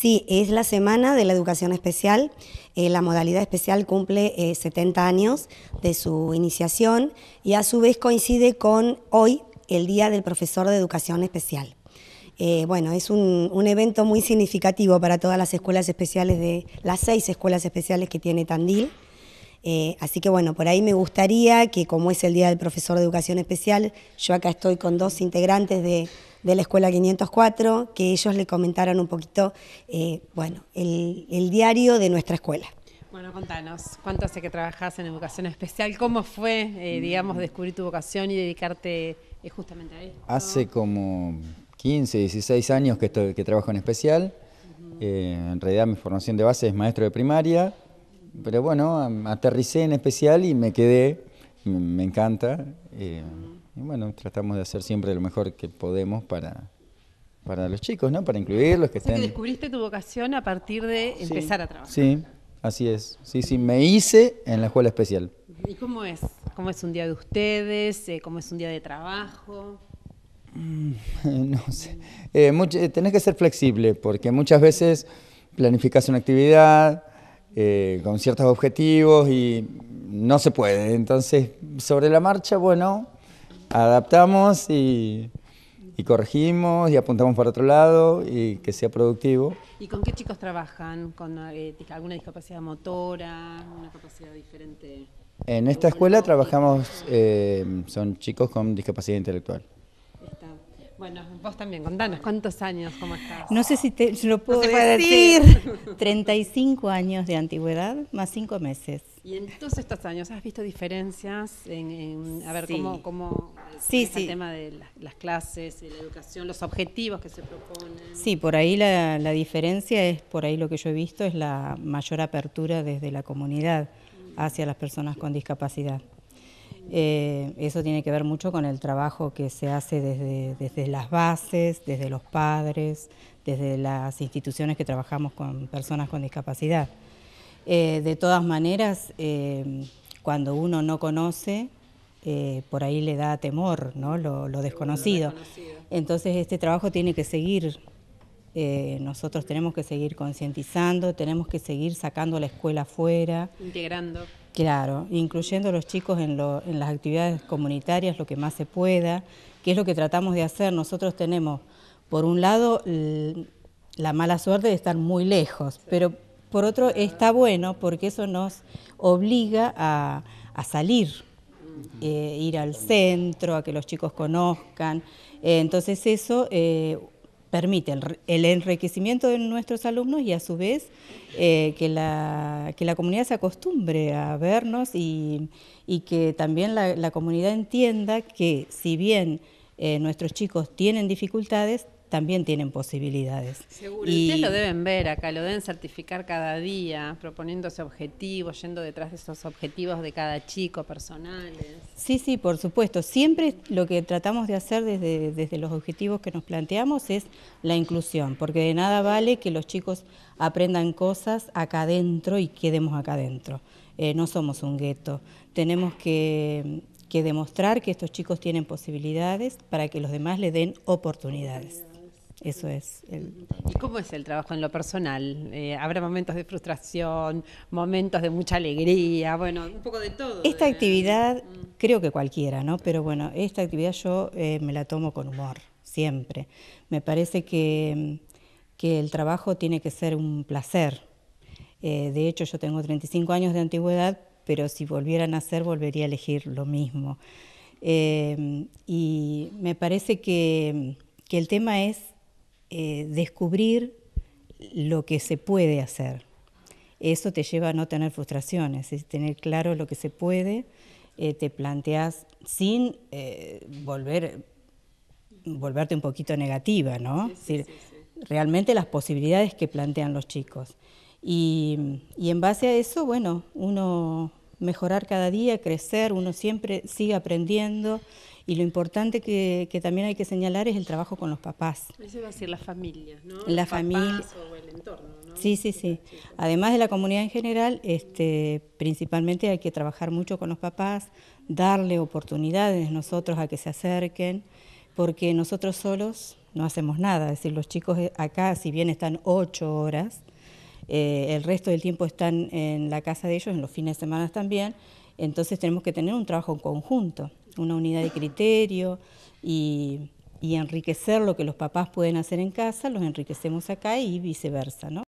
Sí, es la Semana de la Educación Especial. Eh, la modalidad especial cumple 70 eh, años de su iniciación y a su vez coincide con hoy, el Día del Profesor de Educación Especial. Eh, bueno, es un, evento muy significativo para todas las escuelas especiales de las seis escuelas especiales que tiene Tandil. así que bueno, por ahí me gustaría que como es el Día del Profesor de Educación Especial, yo acá estoy con dos integrantes de, de la Escuela 504, que ellos le comentaron un poquito, eh, bueno, el, diario de nuestra escuela. Bueno, contanos, ¿cuánto hace que trabajas en educación especial? ¿Cómo fue, eh, mm. digamos, descubrir tu vocación y dedicarte eh, justamente a esto? Hace como 15, 16 años que, estoy, que trabajo en especial. en realidad mi formación de base es maestro de primaria, pero bueno, aterricé en especial y me quedé, me, encanta bueno, tratamos de hacer siempre lo mejor que podemos para, los chicos, ¿no? Para incluirlos, que estén... descubriste tu vocación a partir de empezar a trabajar. Sí, así es. Sí, sí, me hice en la escuela especial. ¿Y cómo es? ¿Cómo es un día de ustedes? Eh, ¿Cómo es un día de trabajo? Mm, no sé. Eh, eh, tenés que ser flexible porque muchas veces planificas una actividad con ciertos objetivos y no se puede. Entonces, sobre la marcha, bueno, adaptamos y, corregimos y apuntamos para otro lado y que sea productivo. ¿Y con qué chicos trabajan? ¿Con eh, alguna discapacidad motora? ¿Una capacidad diferente? En esta escuela trabajamos, eh, son chicos con discapacidad intelectual. Bueno, vos también, contanos, ¿cuántos años, cómo estás? No sé si te lo puedo decir. 35 años de antigüedad, más 5 meses. Y en todos estos años, ¿has visto diferencias en, a ver, cómo, cómo el tema de las, clases, la educación, los objetivos que se proponen? Sí, por ahí la, diferencia es, por ahí lo que yo he visto, es la mayor apertura desde la comunidad hacia las personas con discapacidad. Eh, eso tiene que ver mucho con el trabajo que se hace desde, desde las bases, desde los padres, desde las instituciones que trabajamos con personas con discapacidad. Eh, de todas maneras, eh, cuando uno no conoce, eh, por ahí le da temor, ¿no? Lo, desconocido. Entonces este trabajo tiene que seguir. nosotros tenemos que seguir concientizando, tenemos que seguir sacando la escuela afuera. Integrando. Claro, incluyendo a los chicos en, las actividades comunitarias lo que más se pueda, que es lo que tratamos de hacer. Nosotros tenemos, por un lado, la mala suerte de estar muy lejos, pero por otro está bueno porque eso nos obliga a, salir, eh, ir al centro, a que los chicos conozcan. Eh, entonces eso eh, permite el, enriquecimiento de nuestros alumnos y a su vez que, la, que la comunidad se acostumbre a vernos y, que también la, comunidad entienda que si bien nuestros chicos tienen dificultades, también tienen posibilidades. Y ustedes lo deben ver acá, lo deben certificar cada día, proponiéndose objetivos, yendo detrás de esos objetivos de cada chico, personales. Sí, sí, por supuesto. Siempre lo que tratamos de hacer desde, los objetivos que nos planteamos es la inclusión, porque de nada vale que los chicos aprendan cosas acá adentro y quedemos acá adentro. Eh, no somos un gueto. Tenemos que, que demostrar que estos chicos tienen posibilidades para que los demás le den oportunidades. Eso es. ¿Y cómo es el trabajo en lo personal? Eh, habrá momentos de frustración, momentos de mucha alegría, bueno, un poco de todo. Esta actividad, mm. creo que cualquiera, ¿no? Pero bueno, esta actividad yo eh, me la tomo con humor, siempre. Me parece que, que el trabajo tiene que ser un placer. Eh, de hecho, yo tengo 35 años de antigüedad, pero si volviera a nacer, volvería a elegir lo mismo. y me parece que, que el tema es eh, descubrir lo que se puede hacer. Eso te lleva a no tener frustraciones, es tener claro lo que se puede, eh, te planteas sin eh, volver, volverte un poquito negativa, ¿no? decir, realmente las posibilidades que plantean los chicos. y en base a eso, bueno, uno mejorar cada día, crecer, uno siempre sigue aprendiendo y lo importante que, también hay que señalar es el trabajo con los papás. Eso va a ser las familias, ¿no? La familia. O el entorno, ¿no? Sí, sí, sí. Además de la comunidad en general, este, principalmente hay que trabajar mucho con los papás, darle oportunidades nosotros a que se acerquen, porque nosotros solos no hacemos nada. Es decir, los chicos acá, si bien están ocho horas, eh, el resto del tiempo están en la casa de ellos, en los fines de semana también, entonces tenemos que tener un trabajo en conjunto, una unidad de criterio y, y enriquecer lo que los papás pueden hacer en casa, los enriquecemos acá y viceversa. ¿no?